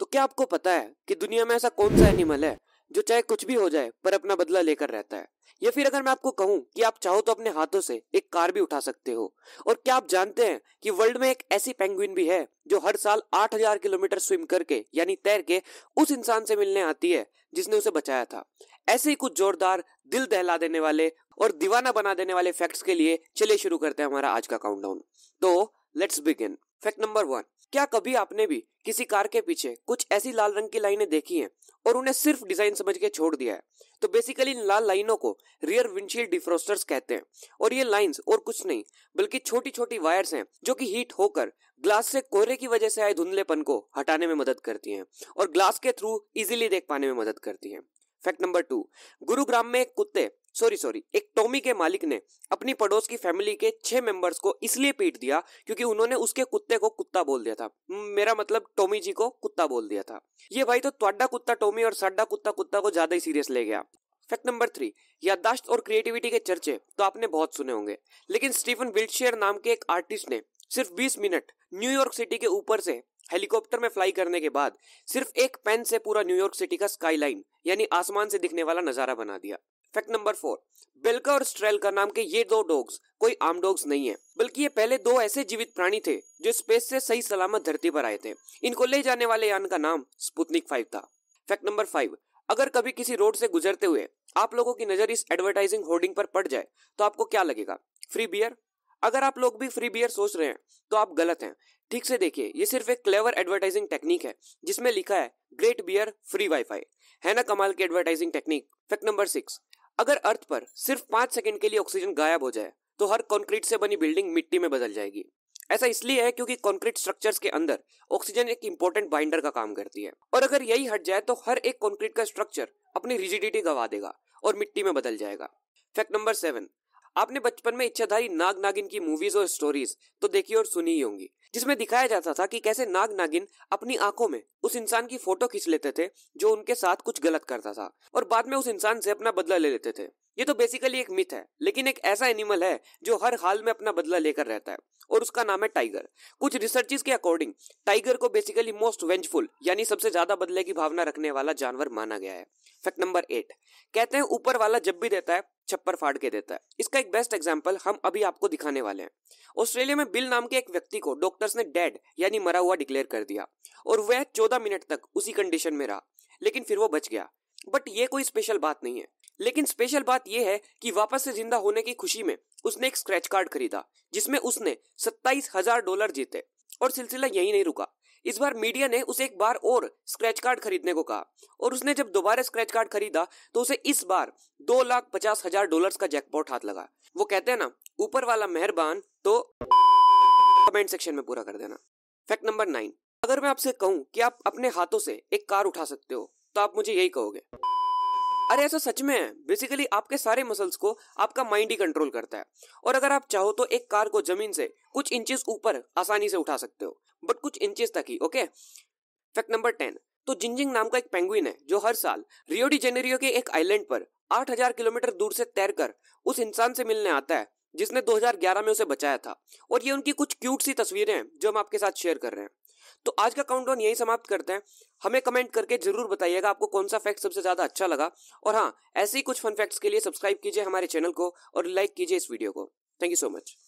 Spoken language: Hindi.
तो क्या आपको पता है कि दुनिया में ऐसा कौन सा एनिमल है जो चाहे कुछ भी हो जाए पर अपना बदला लेकर रहता है या फिर अगर मैं आपको कहूं कि आप चाहो तो अपने हाथों से एक कार भी उठा सकते हो और क्या आप जानते हैं कि वर्ल्ड में एक ऐसी पेंगुइन भी है जो हर साल 8000 किलोमीटर स्विम करके यानी तैर के उस इंसान से मिलने आती है जिसने उसे बचाया था ऐसे ही कुछ जोरदार दिल दहला देने वाले और दीवाना बना देने वाले फैक्ट्स के लिए चले शुरू करते हैं हमारा आज का काउंटडाउन तो let's begin fact number one क्या कभी आपने भी किसी कार के पीछे कुछ ऐसी लाल रंग की लाइनें देखी हैं और उन्हें सिर्फ डिजाइन समझ के छोड़ दिया है तो बेसिकली इन लाल लाइनों को रियर विंडशील्ड डिफ्रोस्टर्स कहते हैं और ये लाइंस और कुछ नहीं बल्कि छोटी छोटी वायर्स हैं जो कि हीट होकर ग्लास से कोहरे की वजह से आए धुंधलेपन को हटाने में मदद करती हैं और ग्लास के थ्रू इजिली देख पाने में मदद करती हैं फैक्ट नंबर टू गुरुग्राम में एक कुत्ते सॉरी सॉरी एक टॉमी के मालिक ने अपनी पड़ोस की फैमिली के छह मेंबर्स को इसलिए पीट दिया क्योंकि उन्होंने उसके कुत्ते को कुत्ता बोल दिया था मेरा मतलब टॉमी जी को कुत्ता बोल दिया था ये भाई तो त्वाडा कुत्ता टॉमी और साडा कुत्ता कुत्ता को ज्यादा ही सीरियस ले गया फैक्ट नंबर थ्री याददाश्त और क्रिएटिविटी के चर्चे तो आपने बहुत सुने होंगे लेकिन स्टीफन विल्डशेयर नाम के एक आर्टिस्ट ने सिर्फ 20 मिनट न्यूयॉर्क सिटी के ऊपर से हेलीकॉप्टर में फ्लाई करने के बाद सिर्फ एक पेन से पूरा न्यूयॉर्क सिटी का स्काईलाइन यानी आसमान से दिखने वाला नजारा बना दिया फैक्ट नंबर फोर बेलका और का नाम के ये दो डॉग्स कोई आम डॉग्स नहीं है बल्कि ये पहले दो ऐसे जीवित प्राणी थे जो स्पेस से सही सलामत धरती पर आए थे इनको ले जाने वाले यान का नाम स्पुतनिक फाइव था फैक्ट नंबर फाइव अगर कभी किसी रोड से गुजरते हुए आप लोगों की नजर इस एडवर्टाइजिंग होर्डिंग पर पड़ जाए तो आपको क्या लगेगा फ्री बियर अगर आप लोग भी फ्री बियर सोच रहे हैं तो आप गलत हैं ठीक से देखिए ये सिर्फ एक क्लेवर एडवर्टाइजिंग टेक्निक है जिसमें लिखा है ग्रेट बियर फ्री वाईफाई है ना कमाल की advertising technique fact number six अगर अर्थ पर सिर्फ पांच सेकंड के लिए ऑक्सीजन गायब हो जाए तो हर कंक्रीट से बनी बिल्डिंग मिट्टी में बदल जाएगी ऐसा इसलिए है क्योंकि कंक्रीट स्ट्रक्चर्स के अंदर ऑक्सीजन एक इंपॉर्टेंट बाइंडर का काम करती है और अगर यही हट जाए तो हर एक कंक्रीट का स्ट्रक्चर अपनी रिजिडिटी गवा देगा और मिट्टी में बदल जाएगा फैक्ट नंबर सेवन आपने बचपन में इच्छाधारी नाग नागिन की मूवीज और स्टोरीज तो देखी और सुनी ही होंगी जिसमें दिखाया जाता था कि कैसे नाग नागिन अपनी आंखों में उस इंसान की फोटो खींच लेते थे जो उनके साथ कुछ गलत करता था और बाद में उस इंसान से अपना बदला ले लेते थे ये तो बेसिकली एक मिथ है लेकिन एक ऐसा एनिमल है जो हर हाल में अपना बदला लेकर रहता है और उसका नाम है टाइगर कुछ रिसर्चेस के अकॉर्डिंग टाइगर को बेसिकली मोस्ट वेंजफुल यानी सबसे ज्यादा बदले की भावना रखने वाला जानवर माना गया है फैक्ट नंबर एट कहते हैं ऊपर वाला जब भी देता है छप्पर फाड़ के देता है इसका एक बेस्ट एग्जाम्पल हम अभी आपको दिखाने वाले हैं ऑस्ट्रेलिया में बिल नाम के एक व्यक्ति को डॉक्टर्स ने डेड यानी मरा हुआ डिक्लेयर कर दिया और वह चौदह मिनट तक उसी कंडीशन में रहा लेकिन फिर वो बच गया बट ये कोई स्पेशल बात नहीं है लेकिन स्पेशल बात यह है कि वापस से जिंदा होने की खुशी में उसने एक स्क्रैच कार्ड खरीदा जिसमें उसने सत्ताईस हजार डॉलर जीते और सिलसिला यही नहीं रुका इस बार मीडिया ने उसे एक बार और स्क्रैच कार्ड खरीदने को कहा और उसने जब दोबारा स्क्रैच कार्ड खरीदा तो उसे इस बार दो लाख पचास हजार डॉलर का जैकपॉट हाथ लगा वो कहते हैं ना ऊपर वाला मेहरबान तो कमेंट सेक्शन में पूरा कर देना फैक्ट नंबर नाइन अगर मैं आपसे कहूं कि आप अपने हाथों से एक कार उठा सकते हो तो आप मुझे यही कहोगे अरे ऐसा सच में है बेसिकली आपके सारे मसल्स को आपका माइंड ही कंट्रोल करता है और अगर आप चाहो तो एक कार को जमीन से कुछ इंचेस ऊपर आसानी से उठा सकते हो बट कुछ इंचेस तक ही ओके फैक्ट नंबर टेन तो जिंजिंग नाम का एक पेंगुइन है जो हर साल रियोडी जेनेरियो के एक आइलैंड पर 8000 किलोमीटर दूर से तैरकर उस इंसान से मिलने आता है जिसने 2011 में उसे बचाया था और ये उनकी कुछ क्यूट सी तस्वीरें हैं जो हम आपके साथ शेयर कर रहे हैं तो आज का काउंटडाउन यही समाप्त करते हैं हमें कमेंट करके जरूर बताइएगा आपको कौन सा फैक्ट सबसे ज़्यादा अच्छा लगा और हाँ ऐसे ही कुछ फन फैक्ट्स के लिए सब्सक्राइब कीजिए हमारे चैनल को और लाइक कीजिए इस वीडियो को थैंक यू सो मच